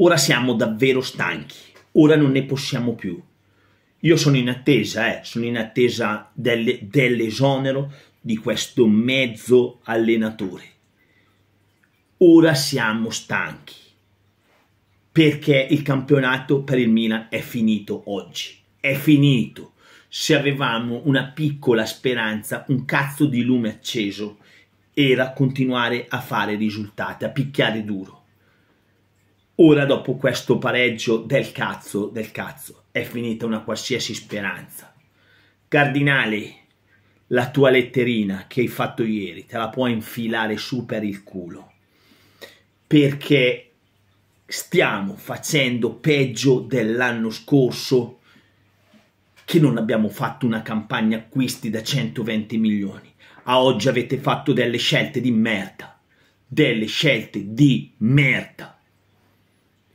Ora siamo davvero stanchi, ora non ne possiamo più. Io sono in attesa, eh, sono in attesa del, dell'esonero di questo mezzo allenatore. Ora siamo stanchi, perché il campionato per il Milan è finito oggi, è finito. Se avevamo una piccola speranza, un cazzo di lume acceso, era continuare a fare risultati, a picchiare duro Ora dopo questo pareggio del cazzo, del cazzo, è finita una qualsiasi speranza. Cardinale, la tua letterina che hai fatto ieri, te la puoi infilare su per il culo. Perché stiamo facendo peggio dell'anno scorso che non abbiamo fatto una campagna acquisti da 120 milioni. A oggi avete fatto delle scelte di merda. Delle scelte di merda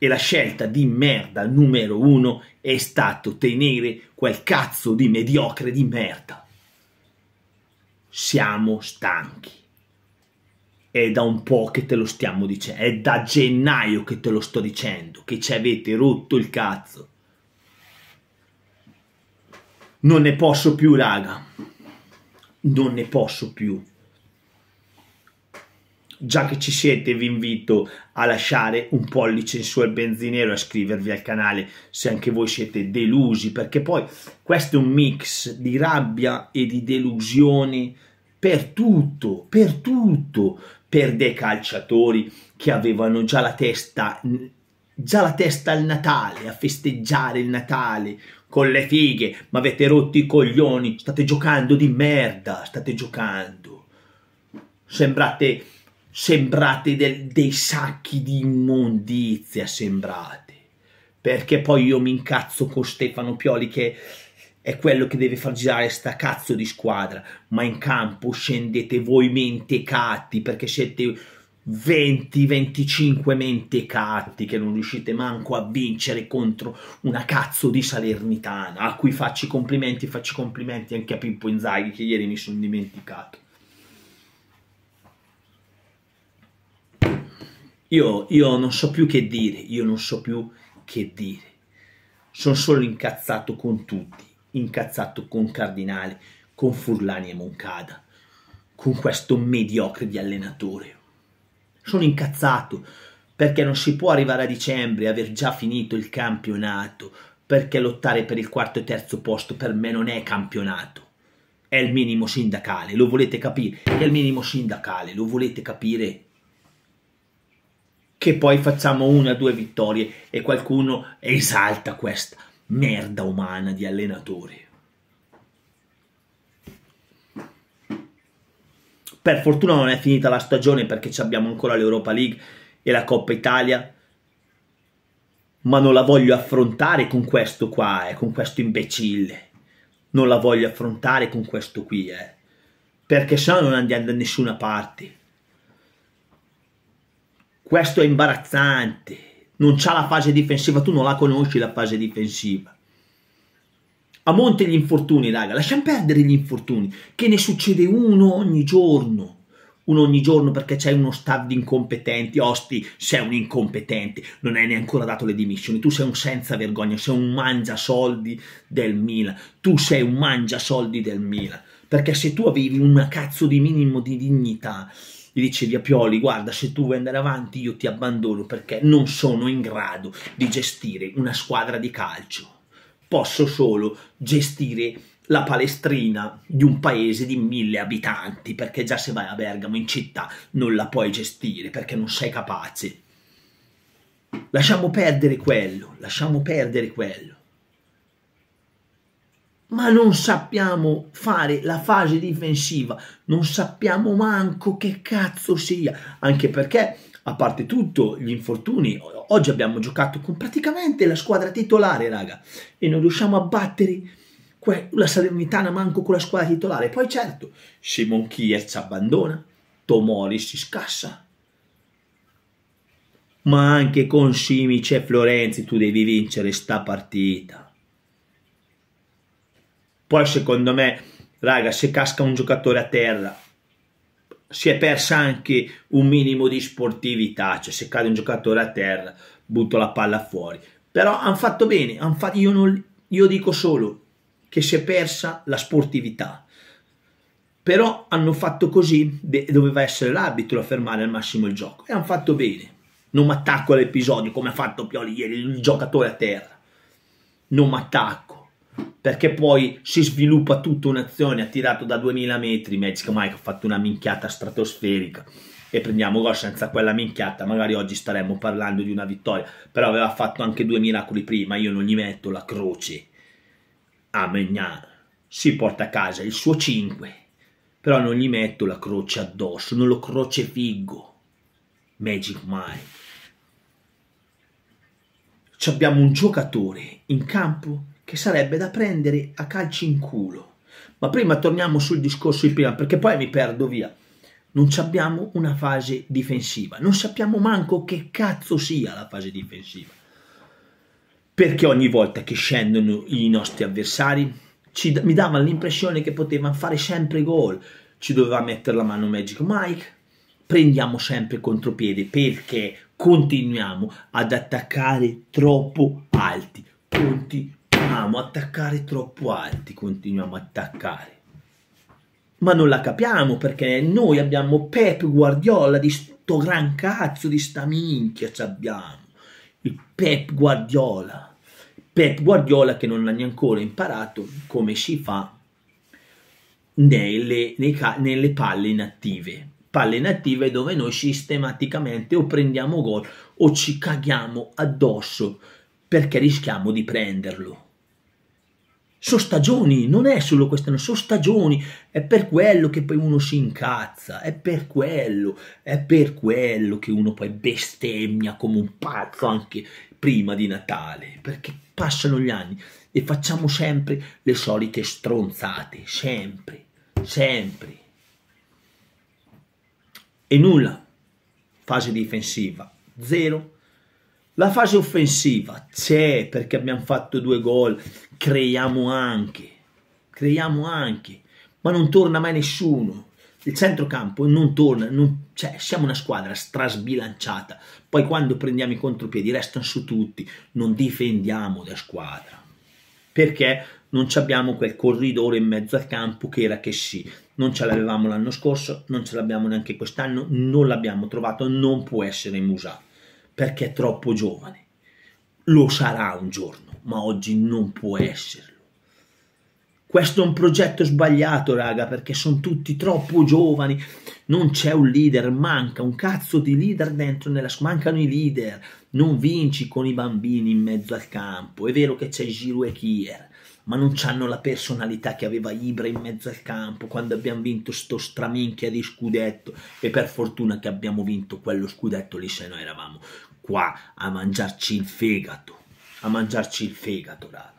e la scelta di merda numero uno è stato tenere quel cazzo di mediocre di merda. Siamo stanchi. È da un po' che te lo stiamo dicendo, è da gennaio che te lo sto dicendo, che ci avete rotto il cazzo. Non ne posso più, raga. Non ne posso più. Già che ci siete vi invito a lasciare un pollice in su al benzinero e a iscrivervi al canale se anche voi siete delusi perché poi questo è un mix di rabbia e di delusioni per tutto, per tutto, per dei calciatori che avevano già la testa già la testa al Natale, a festeggiare il Natale con le fighe, ma avete rotto i coglioni, state giocando di merda, state giocando. Sembrate sembrate del, dei sacchi di immondizia, sembrate. Perché poi io mi incazzo con Stefano Pioli che è quello che deve far girare sta cazzo di squadra, ma in campo scendete voi mentecatti perché siete 20-25 mentecatti che non riuscite manco a vincere contro una cazzo di Salernitana, a cui faccio i complimenti, faccio i complimenti anche a Pippo Inzaghi che ieri mi sono dimenticato. Io, io non so più che dire, io non so più che dire. Sono solo incazzato con tutti, incazzato con Cardinale, con Furlani e Moncada, con questo mediocre di allenatore. Sono incazzato perché non si può arrivare a dicembre e aver già finito il campionato, perché lottare per il quarto e terzo posto per me non è campionato. È il minimo sindacale, lo volete capire? È il minimo sindacale, lo volete capire? che poi facciamo una o due vittorie e qualcuno esalta questa merda umana di allenatore. Per fortuna non è finita la stagione perché abbiamo ancora l'Europa League e la Coppa Italia, ma non la voglio affrontare con questo qua, eh, con questo imbecille. Non la voglio affrontare con questo qui, eh. Perché sennò non andiamo da nessuna parte. Questo è imbarazzante. Non c'ha la fase difensiva, tu non la conosci la fase difensiva. A monte gli infortuni, raga, lasciamo perdere gli infortuni, che ne succede uno ogni giorno. Uno ogni giorno perché c'è uno staff di incompetenti, osti, sei un incompetente, non hai neanche dato le dimissioni, tu sei un senza vergogna, sei un mangia soldi del Milan, tu sei un mangia soldi del Milan, perché se tu avevi un cazzo di minimo di dignità, gli dicevi a Pioli guarda se tu vuoi andare avanti io ti abbandono perché non sono in grado di gestire una squadra di calcio, posso solo gestire la palestrina di un paese di mille abitanti perché già se vai a Bergamo in città non la puoi gestire perché non sei capace. Lasciamo perdere quello, lasciamo perdere quello ma non sappiamo fare la fase difensiva, non sappiamo manco che cazzo sia, anche perché a parte tutto gli infortuni, oggi abbiamo giocato con praticamente la squadra titolare, raga, e non riusciamo a battere la Salernitana manco con la squadra titolare. Poi certo, Simon Kier ci abbandona, Tomori si scassa, ma anche con Simic e Florenzi tu devi vincere sta partita. Poi secondo me, raga, se casca un giocatore a terra, si è persa anche un minimo di sportività, cioè se cade un giocatore a terra, butto la palla fuori. Però hanno fatto bene, han fatto, io, non, io dico solo che si è persa la sportività. Però hanno fatto così, doveva essere l'arbitro a fermare al massimo il gioco e hanno fatto bene. Non mi attacco all'episodio come ha fatto Pioli ieri, il giocatore a terra. Non mi attacco perché poi si sviluppa tutta un'azione tirato da 2000 metri, Magic Mike ha fatto una minchiata stratosferica e prendiamo gol senza quella minchiata, magari oggi staremmo parlando di una vittoria, però aveva fatto anche due miracoli prima, io non gli metto la croce a Megnan, si porta a casa il suo 5, però non gli metto la croce addosso, non lo crocefiggo, Magic Mike. Abbiamo un giocatore in campo che sarebbe da prendere a calci in culo. Ma prima torniamo sul discorso di prima, perché poi mi perdo via. Non abbiamo una fase difensiva, non sappiamo manco che cazzo sia la fase difensiva. Perché ogni volta che scendono i nostri avversari ci, mi davano l'impressione che potevano fare sempre gol, ci doveva mettere la mano Magic Mike, prendiamo sempre contropiede perché continuiamo ad attaccare troppo alti, continuiamo continuiamo a attaccare troppo alti, continuiamo a attaccare. Ma non la capiamo perché noi abbiamo Pep Guardiola di sto gran cazzo di sta minchia ci abbiamo. Il Pep Guardiola. Pep Guardiola che non ha neanche imparato come si fa nelle, nelle palle inattive palle inattive dove noi sistematicamente o prendiamo gol o ci caghiamo addosso perché rischiamo di prenderlo sono stagioni, non è solo quest'anno, sono stagioni, è per quello che poi uno si incazza, è per quello, è per quello che uno poi bestemmia come un pazzo anche prima di Natale, perché passano gli anni e facciamo sempre le solite stronzate, sempre, sempre. E nulla, fase difensiva, zero la fase offensiva c'è perché abbiamo fatto due gol, creiamo anche, creiamo anche, ma non torna mai nessuno. Il centrocampo non torna, non, cioè, siamo una squadra strasbilanciata. Poi quando prendiamo i contropiedi restano su tutti, non difendiamo da squadra. Perché non abbiamo quel corridore in mezzo al campo che era che sì, non ce l'avevamo l'anno scorso, non ce l'abbiamo neanche quest'anno, non l'abbiamo trovato, non può essere in musato perché è troppo giovane. Lo sarà un giorno, ma oggi non può esserlo. Questo è un progetto sbagliato, raga, perché sono tutti troppo giovani. Non c'è un leader, manca un cazzo di leader dentro nella mancano i leader. Non vinci con i bambini in mezzo al campo. È vero che c'è Giroud e Kier, ma non hanno la personalità che aveva Ibra in mezzo al campo quando abbiamo vinto sto straminchia di scudetto e per fortuna che abbiamo vinto quello scudetto lì se no eravamo qua a mangiarci il fegato a mangiarci il fegato raga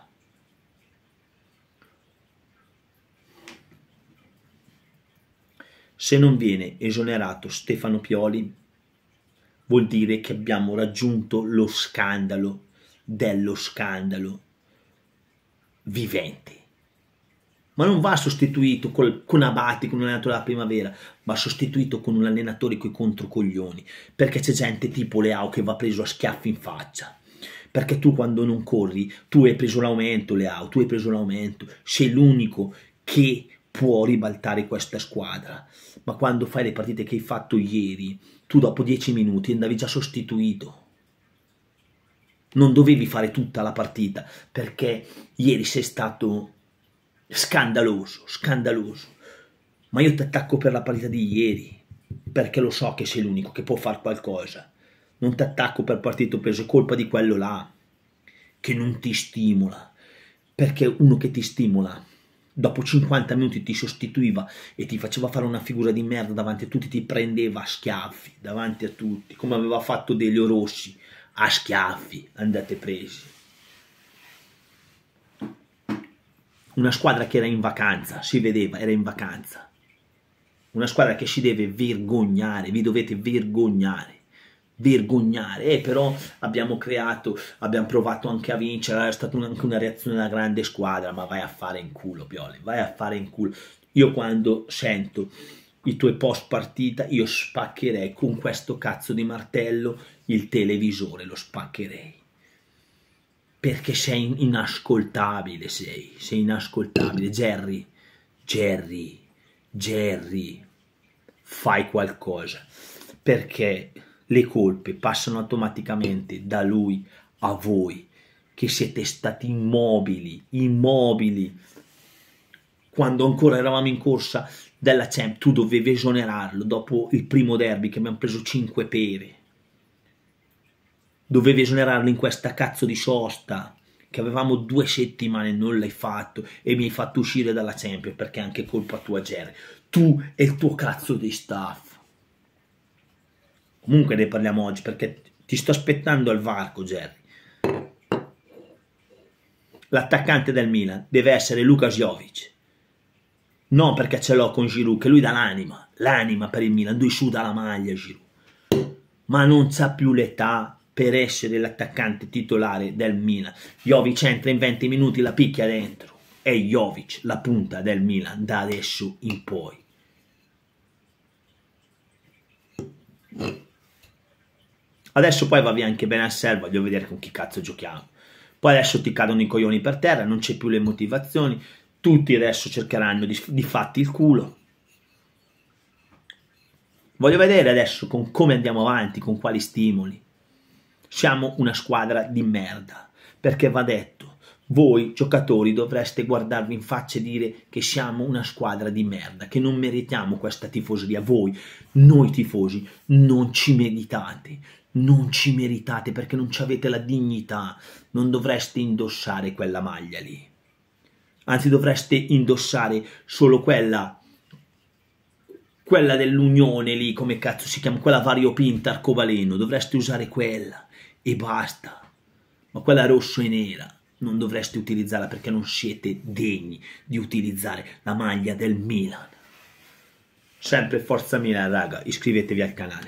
Se non viene esonerato Stefano Pioli, vuol dire che abbiamo raggiunto lo scandalo dello scandalo viventi. Ma non va sostituito col, con Abati, con un allenatore della primavera, va sostituito con un allenatore coi controcoglioni, perché c'è gente tipo Leao che va preso a schiaffi in faccia. Perché tu quando non corri, tu hai preso l'aumento, Leao, tu hai preso l'aumento, sei l'unico che può ribaltare questa squadra. Ma quando fai le partite che hai fatto ieri, tu dopo dieci minuti andavi già sostituito non dovevi fare tutta la partita perché ieri sei stato scandaloso, scandaloso. Ma io ti attacco per la partita di ieri perché lo so che sei l'unico che può fare qualcosa. Non ti attacco per partito preso, è colpa di quello là che non ti stimola. Perché uno che ti stimola dopo 50 minuti ti sostituiva e ti faceva fare una figura di merda davanti a tutti, ti prendeva a schiaffi davanti a tutti, come aveva fatto Delio Rossi a schiaffi andate presi. Una squadra che era in vacanza, si vedeva, era in vacanza. Una squadra che si deve vergognare, vi dovete vergognare vergognare, eh, però abbiamo creato, abbiamo provato anche a vincere, è stata anche una reazione della grande squadra, ma vai a fare in culo, Piole, vai a fare in culo. Io quando sento i tuoi post partita, io spaccherei con questo cazzo di martello il televisore, lo spaccherei. Perché sei inascoltabile, sei, sei inascoltabile. Jerry, Jerry, Jerry, fai qualcosa. Perché le colpe passano automaticamente da lui a voi, che siete stati immobili, immobili. Quando ancora eravamo in corsa della Champ, tu dovevi esonerarlo dopo il primo derby che abbiamo preso 5 pere. Dovevi esonerarlo in questa cazzo di sosta che avevamo due settimane e non l'hai fatto e mi hai fatto uscire dalla Champions perché è anche colpa tua Jerry tu e il tuo cazzo di staff comunque ne parliamo oggi perché ti sto aspettando al varco Jerry l'attaccante del Milan deve essere Lukas Jovic non perché ce l'ho con Giroud, che lui dà l'anima, l'anima per il Milan, lui suda la maglia Giroud, ma non sa più l'età per essere l'attaccante titolare del Milan. Jovic entra in 20 minuti, la picchia dentro. È Jovic la punta del Milan da adesso in poi. Adesso poi va via anche bene Benasser, voglio vedere con chi cazzo giochiamo. Poi adesso ti cadono i coglioni per terra, non c'è più le motivazioni, tutti adesso cercheranno di, di fatti il culo. Voglio vedere adesso con come andiamo avanti, con quali stimoli. Siamo una squadra di merda, perché va detto, voi giocatori dovreste guardarvi in faccia e dire che siamo una squadra di merda, che non meritiamo questa tifoseria. Voi, noi tifosi, non ci meritate, non ci meritate perché non ci avete la dignità, non dovreste indossare quella maglia lì anzi dovreste indossare solo quella quella dell'unione lì, come cazzo si chiama, quella variopinta arcobaleno, dovreste usare quella e basta. Ma quella rosso e nera non dovreste utilizzarla perché non siete degni di utilizzare la maglia del Milan. Sempre Forza Milan, raga, iscrivetevi al canale.